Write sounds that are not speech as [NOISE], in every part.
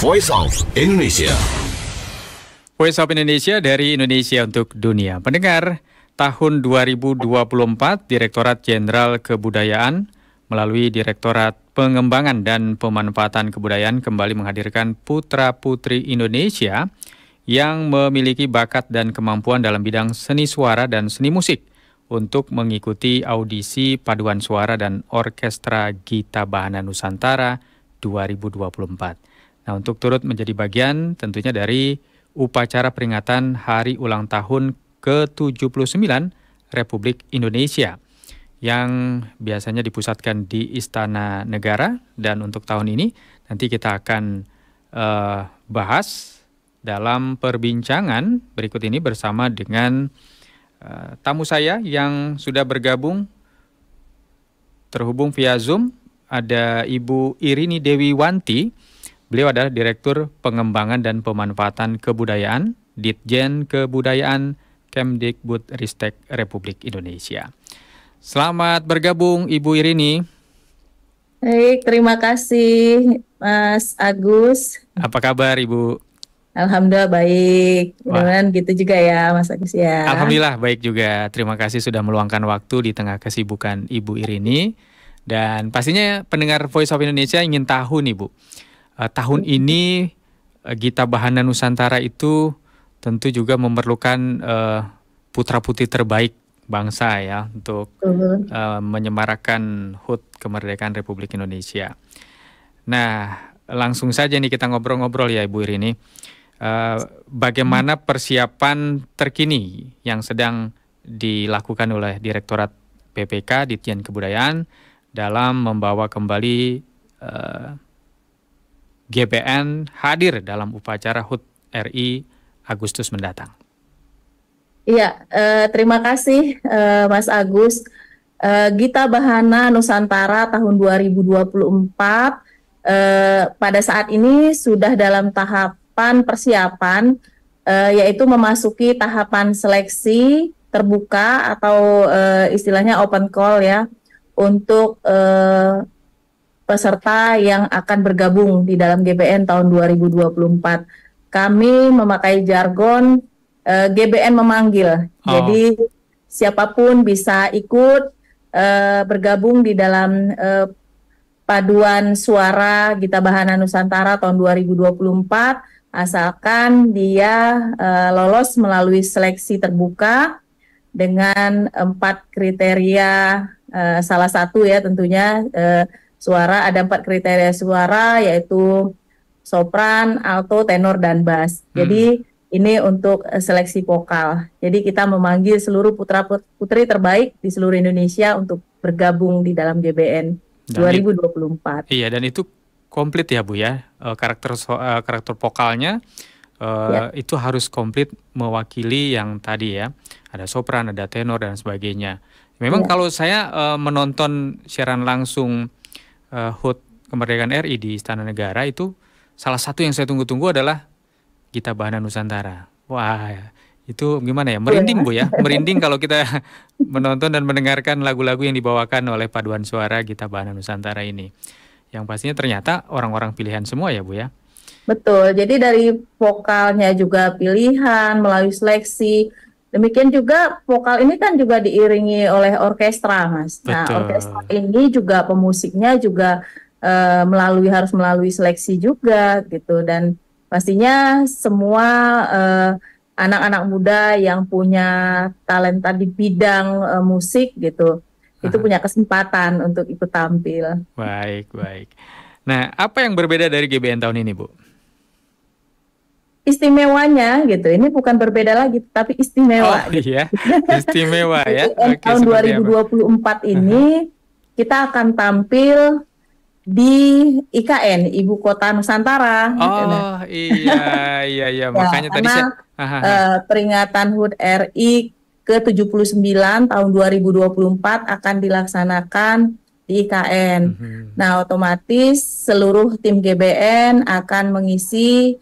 Voice of Indonesia. Voice of Indonesia dari Indonesia untuk dunia. Pendengar, tahun 2024 Direktorat Jenderal Kebudayaan melalui Direktorat Pengembangan dan Pemanfaatan Kebudayaan kembali menghadirkan putra-putri Indonesia yang memiliki bakat dan kemampuan dalam bidang seni suara dan seni musik untuk mengikuti audisi paduan suara dan orkestra Gita Bahana Nusantara 2024. Nah, untuk turut menjadi bagian tentunya dari upacara peringatan hari ulang tahun ke-79 Republik Indonesia yang biasanya dipusatkan di Istana Negara dan untuk tahun ini nanti kita akan uh, bahas dalam perbincangan berikut ini bersama dengan uh, tamu saya yang sudah bergabung terhubung via Zoom ada Ibu Irini Dewi Wanti Beliau adalah Direktur Pengembangan dan Pemanfaatan Kebudayaan, Ditjen Kebudayaan, Kemdikbud Ristek Republik Indonesia. Selamat bergabung Ibu Irini. Baik, terima kasih Mas Agus. Apa kabar Ibu? Alhamdulillah baik. dengan gitu juga ya Mas Agus ya. Alhamdulillah baik juga. Terima kasih sudah meluangkan waktu di tengah kesibukan Ibu Irini. Dan pastinya pendengar Voice of Indonesia ingin tahu nih Bu, uh, tahun ini uh, Gita Bahana Nusantara itu tentu juga memerlukan uh, putra putri terbaik bangsa ya untuk uh menyemarakan HUT kemerdekaan Republik Indonesia. Nah, langsung saja nih kita ngobrol-ngobrol ya Ibu Irini. Uh, bagaimana persiapan terkini yang sedang dilakukan oleh Direktorat PPK Ditjen Kebudayaan dalam membawa kembali uh, GBN hadir dalam upacara HUT RI Agustus mendatang. Iya, eh, terima kasih eh, Mas Agus. Eh, Gita Bahana Nusantara tahun 2024 eh, pada saat ini sudah dalam tahapan persiapan eh, yaitu memasuki tahapan seleksi terbuka atau eh, istilahnya open call ya untuk eh, peserta yang akan bergabung di dalam GBN tahun 2024. Kami memakai jargon uh, eh, GBN memanggil. Oh. Jadi siapapun bisa ikut uh, bergabung di dalam uh, paduan suara Gita Bahana Nusantara tahun 2024 asalkan dia uh, lolos melalui seleksi terbuka dengan empat kriteria uh, salah satu ya tentunya uh, suara ada empat kriteria suara yaitu sopran, alto, tenor dan bass. Hmm. Jadi ini untuk eh, seleksi vokal. Jadi kita memanggil seluruh putra putri terbaik di seluruh Indonesia untuk bergabung di dalam GBN dan 2024. Iya, dan itu komplit ya Bu ya. Eh, karakter eh, karakter vokalnya ya. itu harus komplit mewakili yang tadi ya. Ada sopran, ada tenor dan sebagainya. Memang ya. kalau saya menonton siaran langsung uh, HUT kemerdekaan RI di Istana Negara itu salah satu yang saya tunggu-tunggu adalah Gita Bahana Nusantara. Wah, itu gimana ya? Iya, merinding ya. Bu ya, merinding kalau kita [LAUGHS] menonton dan mendengarkan lagu-lagu yang dibawakan oleh paduan suara Gita Bahana Nusantara ini. Yang pastinya ternyata orang-orang pilihan semua ya Bu ya. Betul. Jadi dari vokalnya juga pilihan melalui seleksi, Demikian juga vokal ini kan juga diiringi oleh orkestra, Mas. Nah, Betul. Nah, orkestra ini juga pemusiknya juga e, melalui harus melalui seleksi juga gitu dan pastinya semua anak eh, anak-anak muda yang punya talenta di bidang e, musik gitu Aha. itu punya kesempatan untuk ikut tampil. Baik, baik. Nah, apa yang berbeda dari GBN tahun ini, Bu? istimewanya gitu. Ini bukan berbeda lagi, tapi istimewa. Oh iya, istimewa ya. Okay, tahun 2024 apa? ini uh-huh. kita akan tampil di IKN Ibu Kota Nusantara. Oh gitu. iya iya iya [LAUGHS] ya, makanya tadi saya uh, peringatan HUT RI ke-79 tahun 2024 akan dilaksanakan di IKN. Mm -hmm. Nah, otomatis seluruh tim GBN akan mengisi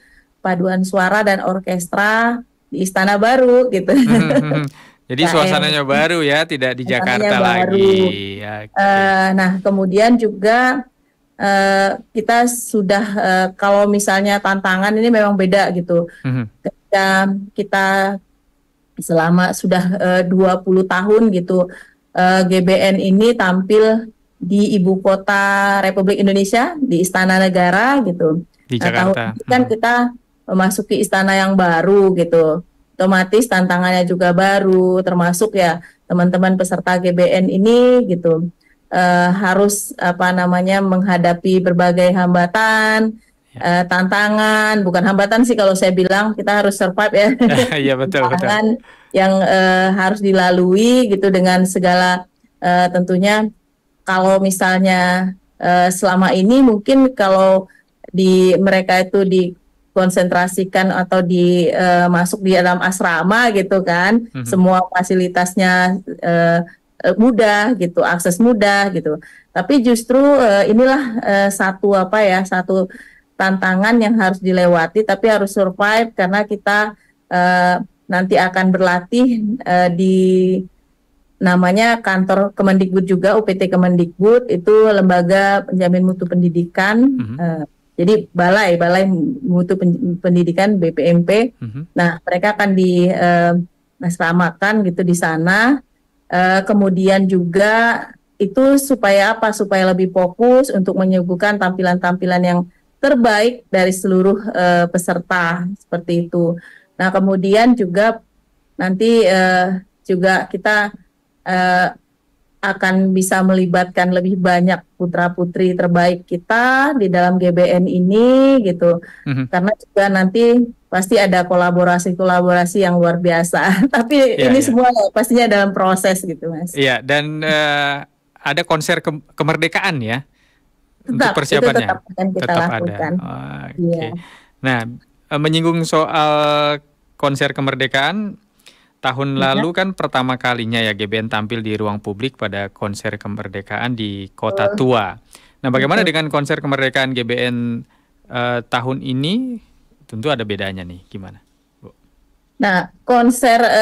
paduan suara dan orkestra di Istana Baru gitu. Hmm, hmm, hmm, [LAUGHS] Jadi KM. suasananya gitu. baru ya, tidak di Jakarta baru. lagi. Ya, uh, nah kemudian juga uh, kita sudah uh, kalau misalnya tantangan ini memang beda gitu. Hmm. Ketika kita selama sudah uh, 20 tahun gitu uh, GBN ini tampil di ibu kota Republik Indonesia di Istana Negara gitu. Di nah, Jakarta. Tahun ini kan hmm. kita memasuki istana yang baru gitu. Otomatis tantangannya juga baru, termasuk ya teman-teman peserta GBN ini gitu eh, harus apa namanya menghadapi berbagai hambatan, ya. eh, tantangan, bukan hambatan sih kalau saya bilang kita harus survive ya. [LAUGHS] Iya betul. Tantangan betul. yang eh, harus dilalui gitu dengan segala tentunya kalau misalnya selama ini mungkin kalau di mereka itu di dikonsentrasikan atau di uh, masuk di dalam asrama gitu kan. Mm-hmm. Semua fasilitasnya uh, mudah gitu, akses mudah gitu. Tapi justru uh, inilah uh, satu apa ya, satu tantangan yang harus dilewati tapi harus survive karena kita uh, nanti akan berlatih uh, di namanya kantor Kemendikbud juga UPT Kemendikbud itu lembaga penjamin mutu pendidikan mm -hmm. uh, jadi balai balai mutu pendidikan BPMP. Mm-hmm. Nah, mereka akan di uh, gitu di sana. Uh, kemudian juga itu supaya apa? Supaya lebih fokus untuk menyuguhkan tampilan-tampilan yang terbaik dari seluruh uh, peserta seperti itu. Nah, kemudian juga nanti uh, juga kita uh, akan bisa melibatkan lebih banyak putra putri terbaik kita di dalam GBN ini gitu mm-hmm. karena juga nanti pasti ada kolaborasi kolaborasi yang luar biasa [LAUGHS] tapi yeah, ini yeah. semua pastinya dalam proses gitu mas. Iya yeah, dan uh, ada konser ke- kemerdekaan ya tetap, untuk persiapannya tetap akan kita tetap lakukan. Ada. Oh, okay. yeah. Nah eh, menyinggung soal konser kemerdekaan Tahun iya. lalu kan pertama kalinya ya GBN tampil di ruang publik pada konser kemerdekaan di Kota Tua. Nah, bagaimana dengan konser kemerdekaan GBN uh, eh, tahun ini? Tentu ada bedanya nih, gimana? Bu? Nah, konser uh,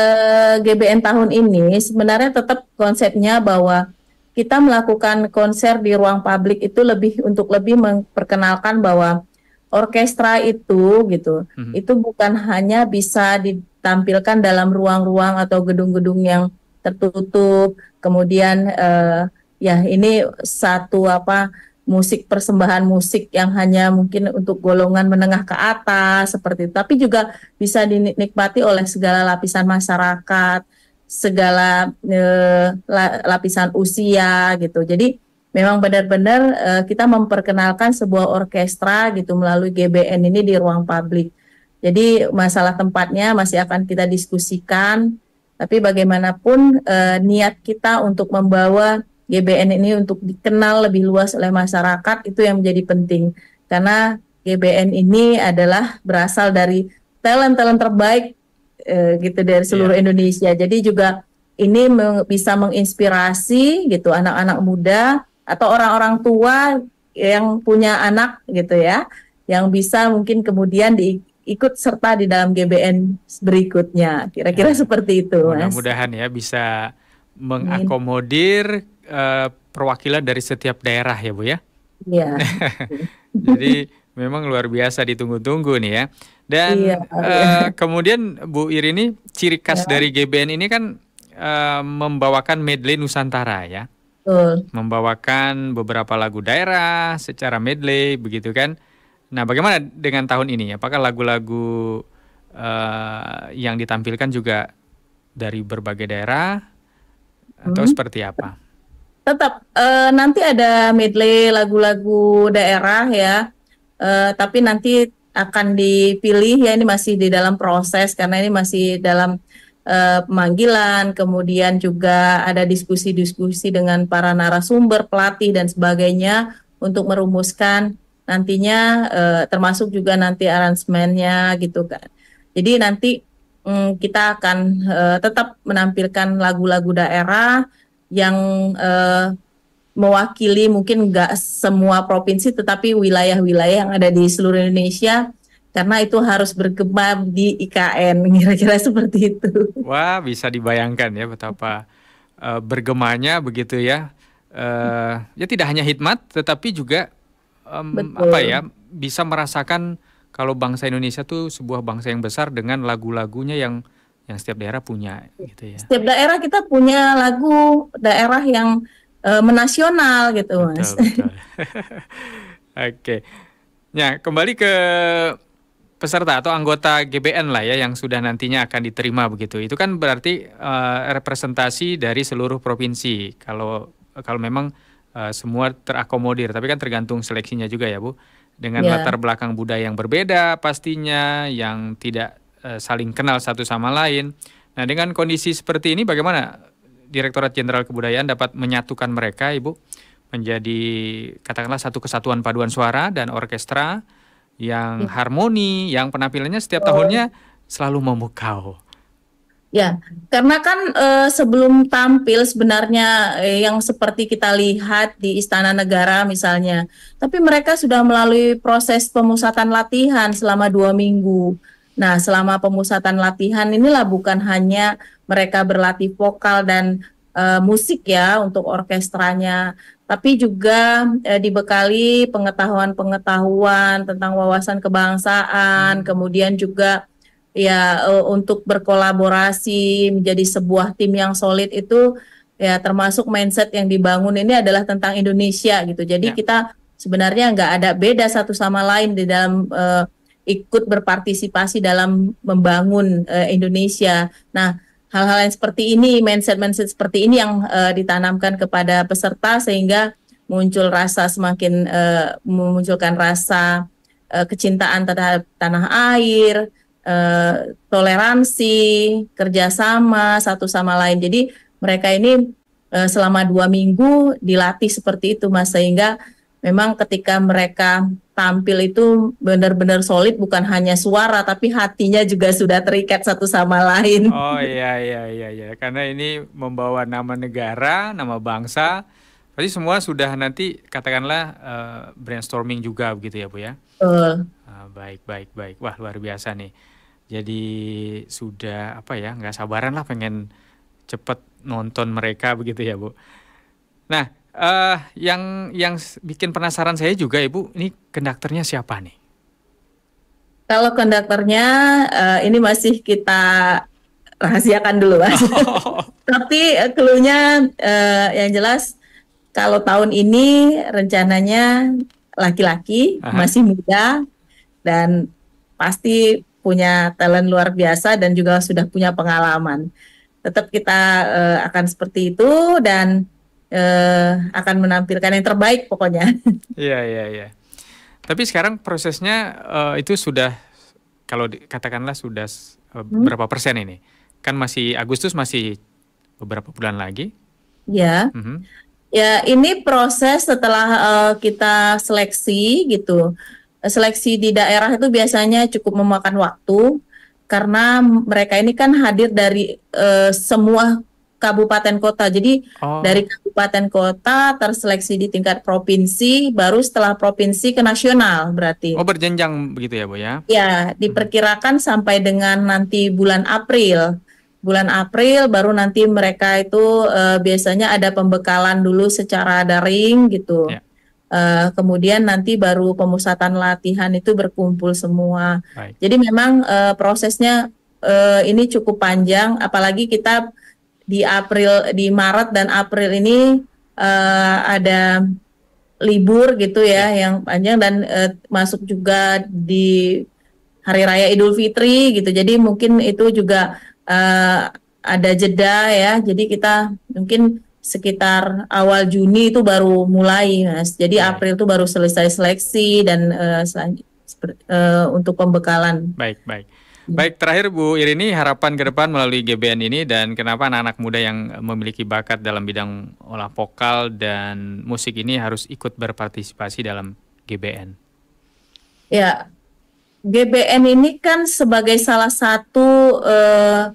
eh, GBN tahun ini sebenarnya tetap konsepnya bahwa kita melakukan konser di ruang publik itu lebih untuk lebih memperkenalkan bahwa orkestra itu gitu, mm -hmm. itu bukan hanya bisa di tampilkan dalam ruang-ruang atau gedung-gedung yang tertutup. Kemudian uh, ya ini satu apa musik persembahan musik yang hanya mungkin untuk golongan menengah ke atas seperti itu tapi juga bisa dinikmati oleh segala lapisan masyarakat segala uh, lapisan usia gitu jadi memang benar-benar uh, kita memperkenalkan sebuah orkestra gitu melalui GBN ini di ruang publik jadi masalah tempatnya masih akan kita diskusikan, tapi bagaimanapun eh, niat kita untuk membawa GBN ini untuk dikenal lebih luas oleh masyarakat itu yang menjadi penting karena GBN ini adalah berasal dari talent-talent terbaik eh, gitu dari iya. seluruh yeah. Indonesia. Jadi juga ini meng bisa menginspirasi gitu anak-anak muda atau orang-orang tua yang punya anak gitu ya yang bisa mungkin kemudian di ikut serta di dalam GBN berikutnya. Kira-kira nah, seperti itu. Mudah-mudahan ya bisa mengakomodir uh, perwakilan dari setiap daerah ya Bu ya. Iya. [LAUGHS] Jadi memang luar biasa ditunggu-tunggu nih ya. Dan iya, uh, iya. kemudian Bu Irini ciri khas ya. dari GBN ini kan uh, membawakan medley Nusantara ya. Betul. Membawakan beberapa lagu daerah secara medley begitu kan. Nah, bagaimana dengan tahun ini? Apakah lagu-lagu uh, yang ditampilkan juga dari berbagai daerah atau hmm. seperti apa? Tetap uh, nanti ada medley lagu-lagu daerah ya, uh, tapi nanti akan dipilih ya ini masih di dalam proses karena ini masih dalam uh, pemanggilan, kemudian juga ada diskusi-diskusi dengan para narasumber, pelatih dan sebagainya untuk merumuskan nantinya eh, termasuk juga nanti aransemennya gitu kan. Jadi nanti mm, kita akan eh, tetap menampilkan lagu-lagu daerah yang eh, mewakili mungkin nggak semua provinsi tetapi wilayah-wilayah yang ada di seluruh Indonesia karena itu harus bergema di IKN [LAUGHS] kira-kira seperti itu. Wah, bisa dibayangkan ya betapa uh, bergemanya begitu ya. Uh, ya tidak hanya hikmat tetapi juga um, apa ya bisa merasakan kalau bangsa Indonesia tuh sebuah bangsa yang besar dengan lagu-lagunya yang yang setiap daerah punya gitu ya. Setiap daerah kita punya lagu daerah yang e, menasional gitu, Mas. [LAUGHS] Oke. okay. Nah, kembali ke peserta atau anggota GBN lah ya yang sudah nantinya akan diterima begitu. Itu kan berarti e, representasi dari seluruh provinsi. Kalau kalau memang uh, semua terakomodir. Tapi kan tergantung seleksinya juga ya Bu. Dengan yeah. latar belakang budaya yang berbeda pastinya, yang tidak uh, saling kenal satu sama lain. Nah dengan kondisi seperti ini bagaimana Direktorat Jenderal Kebudayaan dapat menyatukan mereka Ibu? menjadi katakanlah satu kesatuan paduan suara dan orkestra yang ya. harmoni, yang penampilannya setiap tahunnya oh. selalu memukau. Ya, karena kan eh, sebelum tampil sebenarnya eh, yang seperti kita lihat di Istana Negara misalnya, tapi mereka sudah melalui proses pemusatan latihan selama dua minggu. Nah, selama pemusatan latihan inilah bukan hanya mereka berlatih vokal dan eh, musik ya untuk orkestranya, tapi juga eh, dibekali pengetahuan-pengetahuan tentang wawasan kebangsaan, hmm. kemudian juga ya e, untuk berkolaborasi menjadi sebuah tim yang solid itu ya termasuk mindset yang dibangun ini adalah tentang Indonesia gitu. Jadi ya. kita sebenarnya nggak ada beda satu sama lain di dalam uh, ikut berpartisipasi dalam membangun uh, Indonesia. Nah, hal-hal yang seperti ini, mindset-mindset seperti ini yang uh, ditanamkan kepada peserta sehingga muncul rasa semakin uh, memunculkan rasa uh, kecintaan terhadap tanah air, e, toleransi, kerjasama satu sama lain. Jadi mereka ini e, selama dua minggu dilatih seperti itu, mas sehingga memang ketika mereka tampil itu benar-benar solid bukan hanya suara tapi hatinya juga sudah terikat satu sama lain. Oh iya iya iya iya karena ini membawa nama negara, nama bangsa. Pasti semua sudah nanti katakanlah uh, brainstorming juga begitu ya Bu ya. Uh. Uh, baik baik baik. Wah luar biasa nih jadi sudah apa ya nggak sabaran lah pengen cepet nonton mereka begitu ya bu. Nah uh, yang yang bikin penasaran saya juga ibu ini konduktornya siapa nih? Kalau konduktornya uh, ini masih kita rahasiakan dulu mas. [LAUGHS] Tapi uh, eh, keluarnya uh, yang jelas kalau tahun ini rencananya laki-laki masih muda dan pasti punya talent luar biasa dan juga sudah punya pengalaman. Tetap kita uh, akan seperti itu dan uh, akan menampilkan yang terbaik pokoknya. [LAUGHS] Iya iya iya. Tapi sekarang prosesnya uh, itu sudah kalau katakanlah sudah uh, hmm? berapa persen ini? Kan masih Agustus masih beberapa bulan lagi. Ya. Mm -hmm. Ya, ini proses setelah uh, kita seleksi gitu seleksi di daerah itu biasanya cukup memakan waktu karena mereka ini kan hadir dari uh, semua kabupaten kota. Jadi oh. dari kabupaten kota terseleksi di tingkat provinsi, baru setelah provinsi ke nasional berarti. Oh berjenjang begitu ya bu ya? Ya diperkirakan hmm. sampai dengan nanti bulan April. Bulan April baru nanti mereka itu uh, biasanya ada pembekalan dulu secara daring gitu. Ya. Uh, kemudian nanti baru pemusatan latihan itu berkumpul semua. Baik. Jadi memang uh, prosesnya uh, ini cukup panjang, apalagi kita di April, di Maret dan April ini uh, ada libur gitu ya, ya. yang panjang dan uh, masuk juga di Hari Raya Idul Fitri gitu. Jadi mungkin itu juga uh, ada jeda ya. Jadi kita mungkin sekitar awal Juni itu baru mulai mas jadi baik. Iya. April itu baru selesai seleksi dan uh, uh, untuk pembekalan baik baik iya. Baik, terakhir Bu Irini, harapan ke depan melalui GBN ini dan kenapa anak-anak muda yang memiliki bakat dalam bidang olah vokal dan musik ini harus ikut berpartisipasi dalam GBN? Ya, GBN ini kan sebagai salah satu uh,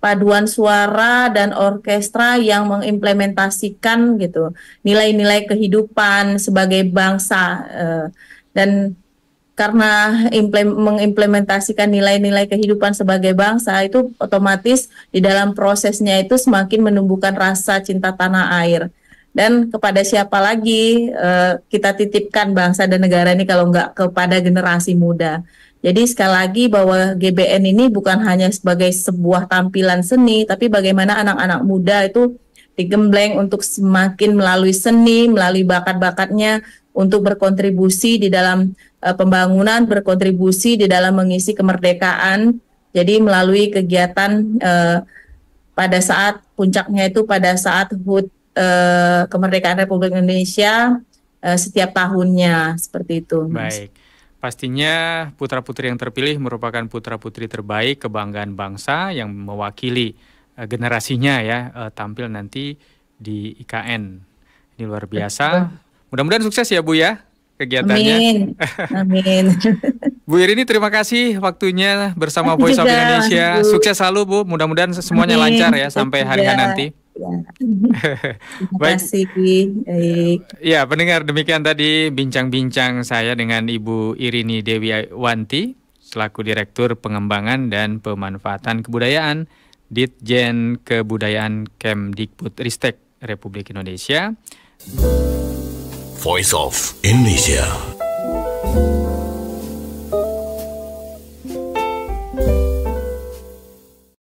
paduan suara dan orkestra yang mengimplementasikan gitu nilai-nilai kehidupan sebagai bangsa eh, dan karena mengimplementasikan nilai-nilai kehidupan sebagai bangsa itu otomatis di dalam prosesnya itu semakin menumbuhkan rasa cinta tanah air dan kepada siapa lagi eh, kita titipkan bangsa dan negara ini kalau nggak kepada generasi muda jadi sekali lagi bahwa GBN ini bukan hanya sebagai sebuah tampilan seni, tapi bagaimana anak-anak muda itu digembleng untuk semakin melalui seni, melalui bakat-bakatnya untuk berkontribusi di dalam uh, pembangunan, berkontribusi di dalam mengisi kemerdekaan. Jadi melalui kegiatan uh, pada saat puncaknya itu pada saat HUT uh, kemerdekaan Republik Indonesia uh, setiap tahunnya seperti itu. Baik. Pastinya putra-putri yang terpilih merupakan putra-putri terbaik kebanggaan bangsa yang mewakili eh, generasinya ya eh, tampil nanti di IKN. Ini luar biasa. Mudah-mudahan sukses ya Bu ya kegiatannya. Amin. [LAUGHS] Amin. Bu Irini terima kasih waktunya bersama Voice of Indonesia. Sukses selalu Bu. Mudah-mudahan semuanya Amin. lancar ya sampai hari nanti. Ya. [LAUGHS] Terima kasih. Baik. Ya, pendengar demikian tadi bincang-bincang saya dengan Ibu Irini Dewi Wanti selaku Direktur Pengembangan dan Pemanfaatan Kebudayaan Ditjen Kebudayaan Kemdikbud Ristek Republik Indonesia. Voice of Indonesia.